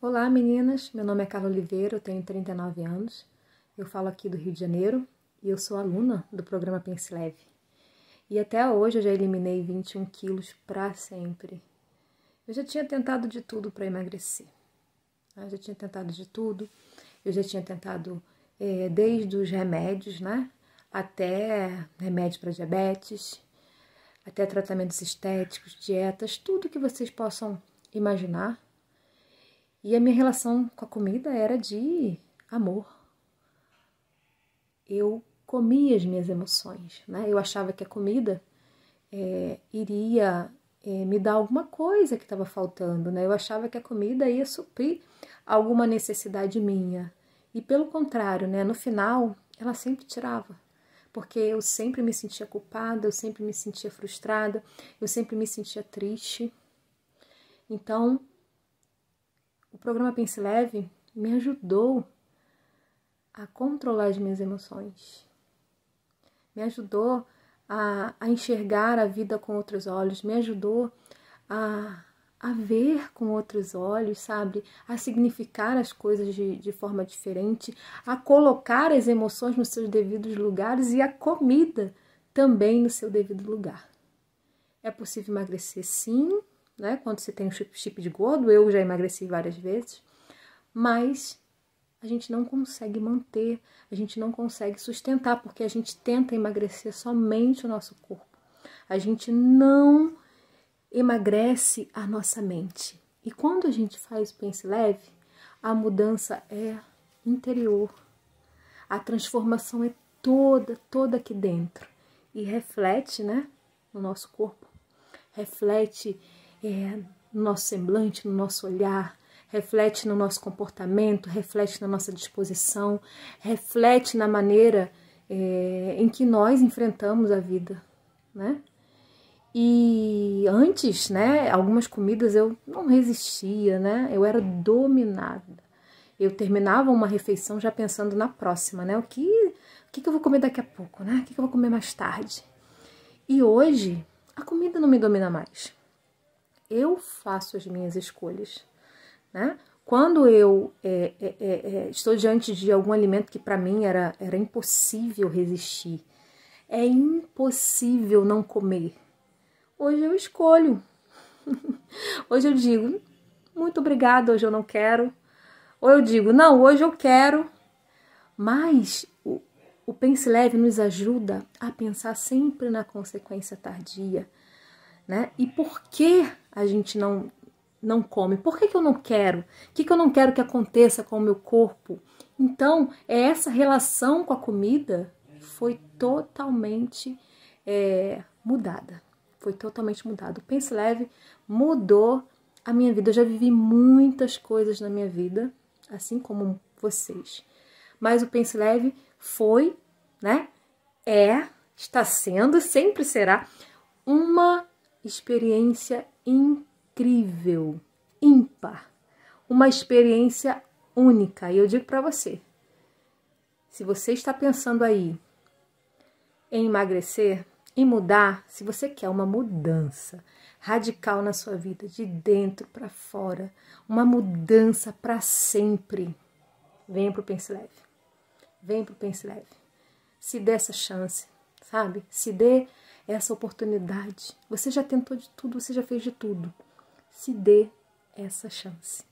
Olá meninas, meu nome é Carla Oliveira, eu tenho 39 anos, eu falo aqui do Rio de Janeiro e eu sou aluna do programa Pense Leve. E até hoje eu já eliminei 21 quilos para sempre. Eu já tinha tentado de tudo para emagrecer. Eu já tinha tentado de tudo. Eu já tinha tentado é, desde os remédios, né? Até remédio para diabetes, até tratamentos estéticos, dietas, tudo que vocês possam imaginar. E a minha relação com a comida era de amor. Eu comia as minhas emoções, né? Eu achava que a comida é, iria é, me dar alguma coisa que estava faltando, né? Eu achava que a comida ia suprir alguma necessidade minha. E pelo contrário, né? No final, ela sempre tirava. Porque eu sempre me sentia culpada, eu sempre me sentia frustrada, eu sempre me sentia triste. Então, o programa Pense Leve me ajudou a controlar as minhas emoções. Me ajudou a, a enxergar a vida com outros olhos, me ajudou a, a ver com outros olhos, sabe? A significar as coisas de, de forma diferente, a colocar as emoções nos seus devidos lugares e a comida também no seu devido lugar. É possível emagrecer, sim, né? Quando você tem um chip de gordo, eu já emagreci várias vezes, mas a gente não consegue manter, a gente não consegue sustentar, porque a gente tenta emagrecer somente o nosso corpo. A gente não emagrece a nossa mente. E quando a gente faz o pense leve, a mudança é interior. A transformação é toda, toda aqui dentro. E reflete, né, no nosso corpo. Reflete é, no nosso semblante, no nosso olhar, reflete no nosso comportamento, reflete na nossa disposição, reflete na maneira é, em que nós enfrentamos a vida, né? E antes, né, algumas comidas eu não resistia, né? Eu era dominada. Eu terminava uma refeição já pensando na próxima, né? O que, o que, eu vou comer daqui a pouco, né? O que eu vou comer mais tarde? E hoje, a comida não me domina mais eu faço as minhas escolhas, né? Quando eu é, é, é, é estou diante de algum alimento que para mim era, era impossível resistir, é impossível não comer. Hoje eu escolho. Hoje eu digo, muito obrigada, hoje eu não quero. Ou eu digo, não, hoje eu quero. Mas o, o Pense Leve nos ajuda a pensar sempre na consequência tardia. Né? E por que a gente não não come? Por que, que eu não quero? O que, que eu não quero que aconteça com o meu corpo? Então, é essa relação com a comida foi totalmente é, mudada. Foi totalmente mudada. O Pense Leve mudou a minha vida. Eu já vivi muitas coisas na minha vida, assim como vocês. Mas o Pense Leve foi, né? É, está sendo, sempre será uma experiência incrível, ímpar, uma experiência única. E eu digo para você, se você está pensando aí em emagrecer, em mudar, se você quer uma mudança radical na sua vida, de dentro para fora, uma mudança para sempre, venha para o Pense Leve. Venha para o Pense Leve. Se dê essa chance, sabe? Se dê é essa oportunidade. Você já tentou de tudo, você já fez de tudo. Se dê essa chance.